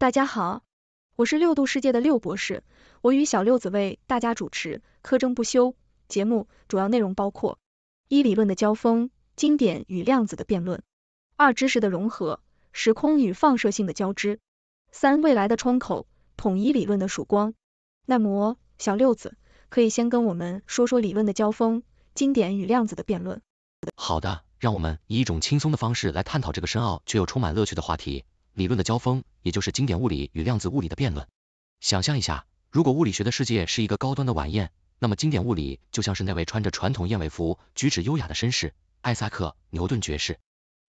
大家好，我是六度世界的六博士，我与小六子为大家主持《科争不休》节目。主要内容包括：一、理论的交锋，经典与量子的辩论；二、知识的融合，时空与放射性的交织；三、未来的窗口，统一理论的曙光。那么，小六子可以先跟我们说说理论的交锋，经典与量子的辩论。好的，让我们以一种轻松的方式来探讨这个深奥却又充满乐趣的话题。理论的交锋，也就是经典物理与量子物理的辩论。想象一下，如果物理学的世界是一个高端的晚宴，那么经典物理就像是那位穿着传统燕尾服、举止优雅的绅士——艾萨克·牛顿爵士。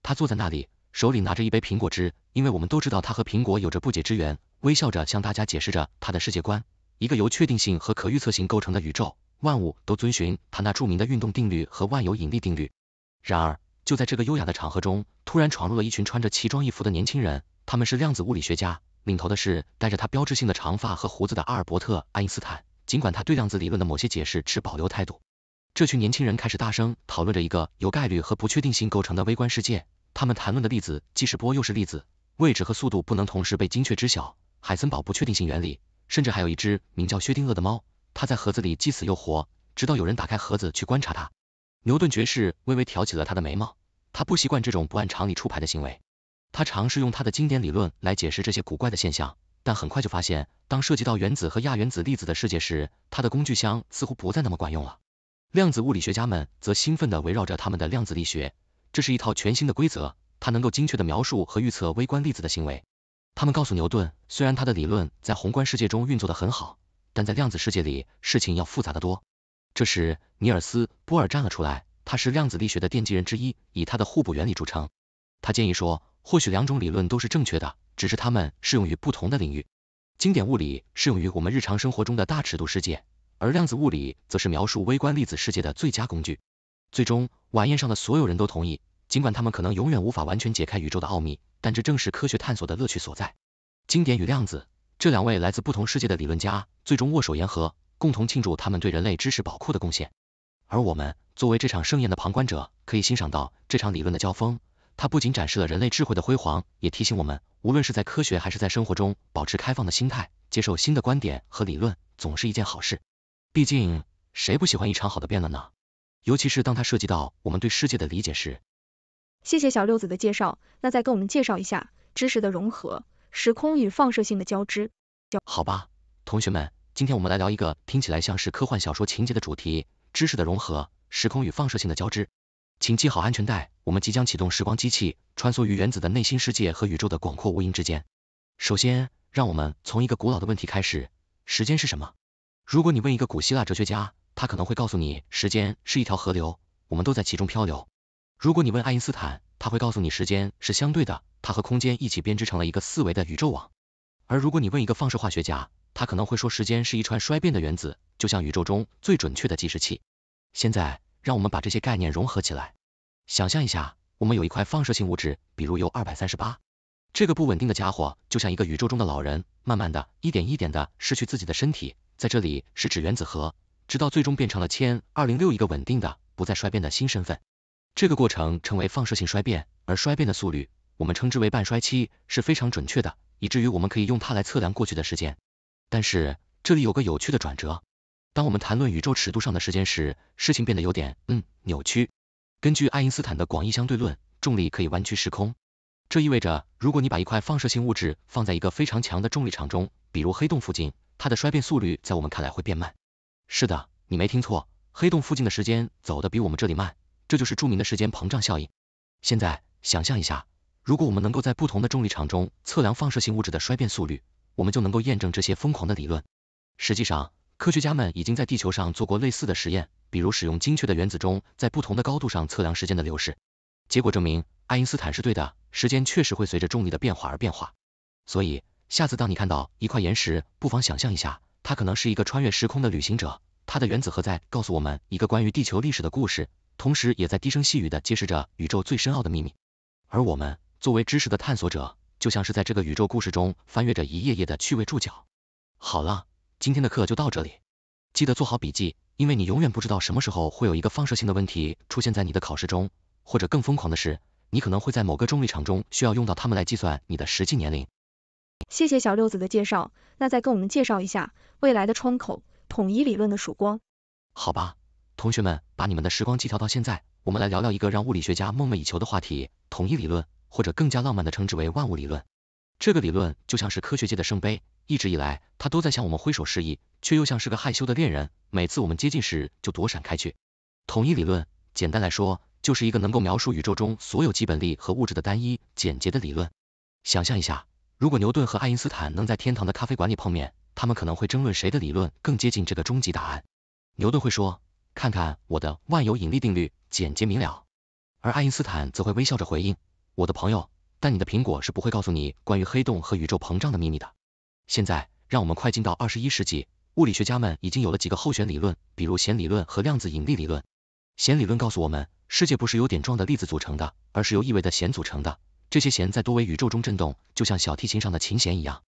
他坐在那里，手里拿着一杯苹果汁，因为我们都知道他和苹果有着不解之缘，微笑着向大家解释着他的世界观：一个由确定性和可预测性构成的宇宙，万物都遵循他那著名的运动定律和万有引力定律。然而，就在这个优雅的场合中，突然闯入了一群穿着奇装异服的年轻人。他们是量子物理学家，领头的是带着他标志性的长发和胡子的阿尔伯特·爱因斯坦，尽管他对量子理论的某些解释持保留态度。这群年轻人开始大声讨论着一个由概率和不确定性构成的微观世界，他们谈论的粒子既是波又是粒子，位置和速度不能同时被精确知晓，海森堡不确定性原理，甚至还有一只名叫薛定谔的猫，它在盒子里既死又活，直到有人打开盒子去观察它。牛顿爵士微微挑起了他的眉毛，他不习惯这种不按常理出牌的行为。他尝试用他的经典理论来解释这些古怪的现象，但很快就发现，当涉及到原子和亚原子粒子的世界时，他的工具箱似乎不再那么管用了。量子物理学家们则兴奋地围绕着他们的量子力学，这是一套全新的规则，它能够精确地描述和预测微观粒子的行为。他们告诉牛顿，虽然他的理论在宏观世界中运作得很好，但在量子世界里，事情要复杂得多。这时，尼尔斯·波尔站了出来，他是量子力学的奠基人之一，以他的互补原理著称。他建议说。或许两种理论都是正确的，只是它们适用于不同的领域。经典物理适用于我们日常生活中的大尺度世界，而量子物理则是描述微观粒子世界的最佳工具。最终，晚宴上的所有人都同意，尽管他们可能永远无法完全解开宇宙的奥秘，但这正是科学探索的乐趣所在。经典与量子，这两位来自不同世界的理论家最终握手言和，共同庆祝他们对人类知识宝库的贡献。而我们作为这场盛宴的旁观者，可以欣赏到这场理论的交锋。它不仅展示了人类智慧的辉煌，也提醒我们，无论是在科学还是在生活中，保持开放的心态，接受新的观点和理论，总是一件好事。毕竟，谁不喜欢一场好的辩论呢？尤其是当它涉及到我们对世界的理解时。谢谢小六子的介绍，那再跟我们介绍一下知识的融合、时空与放射性的交织。好吧，同学们，今天我们来聊一个听起来像是科幻小说情节的主题——知识的融合、时空与放射性的交织。请系好安全带，我们即将启动时光机器，穿梭于原子的内心世界和宇宙的广阔无垠之间。首先，让我们从一个古老的问题开始：时间是什么？如果你问一个古希腊哲学家，他可能会告诉你，时间是一条河流，我们都在其中漂流。如果你问爱因斯坦，他会告诉你，时间是相对的，它和空间一起编织成了一个四维的宇宙网。而如果你问一个放射化学家，他可能会说，时间是一串衰变的原子，就像宇宙中最准确的计时器。现在。让我们把这些概念融合起来，想象一下，我们有一块放射性物质，比如铀二百三十八，这个不稳定的家伙就像一个宇宙中的老人，慢慢的一点一点的失去自己的身体，在这里是指原子核，直到最终变成了铅二零六，一个稳定的、不再衰变的新身份。这个过程称为放射性衰变，而衰变的速率，我们称之为半衰期，是非常准确的，以至于我们可以用它来测量过去的时间。但是这里有个有趣的转折。当我们谈论宇宙尺度上的时间时，事情变得有点嗯扭曲。根据爱因斯坦的广义相对论，重力可以弯曲时空。这意味着，如果你把一块放射性物质放在一个非常强的重力场中，比如黑洞附近，它的衰变速率在我们看来会变慢。是的，你没听错，黑洞附近的时间走得比我们这里慢，这就是著名的时间膨胀效应。现在，想象一下，如果我们能够在不同的重力场中测量放射性物质的衰变速率，我们就能够验证这些疯狂的理论。实际上，科学家们已经在地球上做过类似的实验，比如使用精确的原子钟在不同的高度上测量时间的流逝。结果证明，爱因斯坦是对的，时间确实会随着重力的变化而变化。所以，下次当你看到一块岩石，不妨想象一下，它可能是一个穿越时空的旅行者，它的原子核在告诉我们一个关于地球历史的故事，同时也在低声细语的揭示着宇宙最深奥的秘密。而我们作为知识的探索者，就像是在这个宇宙故事中翻阅着一页页的趣味注脚。好了。今天的课就到这里，记得做好笔记，因为你永远不知道什么时候会有一个放射性的问题出现在你的考试中，或者更疯狂的是，你可能会在某个重力场中需要用到它们来计算你的实际年龄。谢谢小六子的介绍，那再跟我们介绍一下未来的窗口，统一理论的曙光。好吧，同学们把你们的时光机调到现在，我们来聊聊一个让物理学家梦寐以求的话题——统一理论，或者更加浪漫的称之为万物理论。这个理论就像是科学界的圣杯，一直以来，它都在向我们挥手示意，却又像是个害羞的恋人，每次我们接近时就躲闪开去。统一理论，简单来说，就是一个能够描述宇宙中所有基本力和物质的单一、简洁的理论。想象一下，如果牛顿和爱因斯坦能在天堂的咖啡馆里碰面，他们可能会争论谁的理论更接近这个终极答案。牛顿会说：“看看我的万有引力定律，简洁明了。”而爱因斯坦则会微笑着回应：“我的朋友。”但你的苹果是不会告诉你关于黑洞和宇宙膨胀的秘密的。现在，让我们快进到二十一世纪，物理学家们已经有了几个候选理论，比如弦理论和量子引力理论。弦理论告诉我们，世界不是由点状的粒子组成的，而是由异位的弦组成的。这些弦在多维宇宙中振动，就像小提琴上的琴弦一样。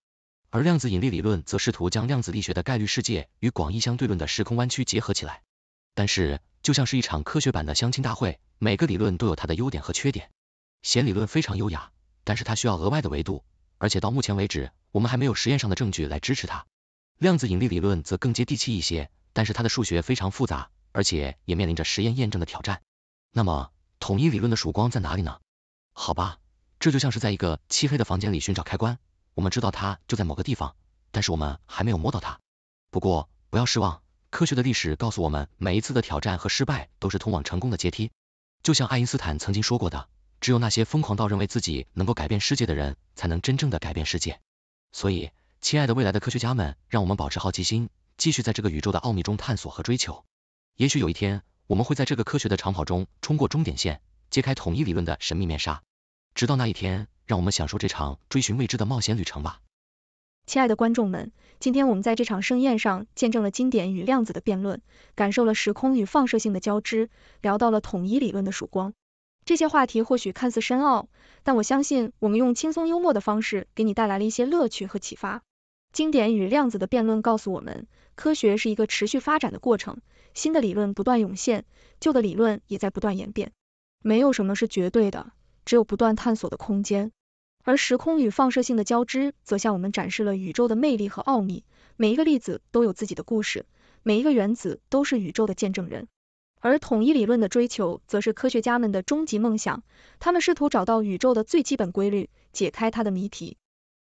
而量子引力理论则试图将量子力学的概率世界与广义相对论的时空弯曲结合起来。但是，就像是一场科学版的相亲大会，每个理论都有它的优点和缺点。弦理论非常优雅。但是它需要额外的维度，而且到目前为止，我们还没有实验上的证据来支持它。量子引力理论则更接地气一些，但是它的数学非常复杂，而且也面临着实验验证的挑战。那么，统一理论的曙光在哪里呢？好吧，这就像是在一个漆黑的房间里寻找开关，我们知道它就在某个地方，但是我们还没有摸到它。不过，不要失望，科学的历史告诉我们，每一次的挑战和失败都是通往成功的阶梯。就像爱因斯坦曾经说过的。只有那些疯狂到认为自己能够改变世界的人，才能真正的改变世界。所以，亲爱的未来的科学家们，让我们保持好奇心，继续在这个宇宙的奥秘中探索和追求。也许有一天，我们会在这个科学的长跑中冲过终点线，揭开统一理论的神秘面纱。直到那一天，让我们享受这场追寻未知的冒险旅程吧。亲爱的观众们，今天我们在这场盛宴上见证了经典与量子的辩论，感受了时空与放射性的交织，聊到了统一理论的曙光。这些话题或许看似深奥，但我相信我们用轻松幽默的方式给你带来了一些乐趣和启发。经典与量子的辩论告诉我们，科学是一个持续发展的过程，新的理论不断涌现，旧的理论也在不断演变。没有什么是绝对的，只有不断探索的空间。而时空与放射性的交织，则向我们展示了宇宙的魅力和奥秘。每一个粒子都有自己的故事，每一个原子都是宇宙的见证人。而统一理论的追求，则是科学家们的终极梦想。他们试图找到宇宙的最基本规律，解开它的谜题。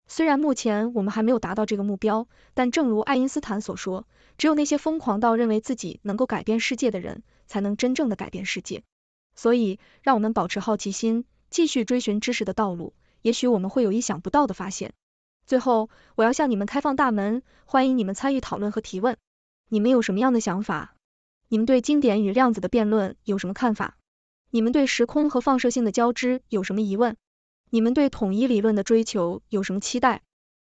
虽然目前我们还没有达到这个目标，但正如爱因斯坦所说，只有那些疯狂到认为自己能够改变世界的人，才能真正的改变世界。所以，让我们保持好奇心，继续追寻知识的道路。也许我们会有意想不到的发现。最后，我要向你们开放大门，欢迎你们参与讨论和提问。你们有什么样的想法？你们对经典与量子的辩论有什么看法？你们对时空和放射性的交织有什么疑问？你们对统一理论的追求有什么期待？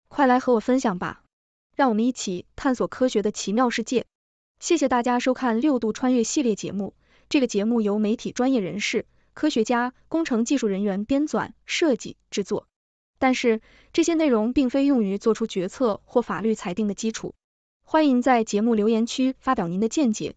快来和我分享吧！让我们一起探索科学的奇妙世界。谢谢大家收看六度穿越系列节目。这个节目由媒体专业人士、科学家、工程技术人员编纂、设计、制作。但是这些内容并非用于做出决策或法律裁定的基础。欢迎在节目留言区发表您的见解。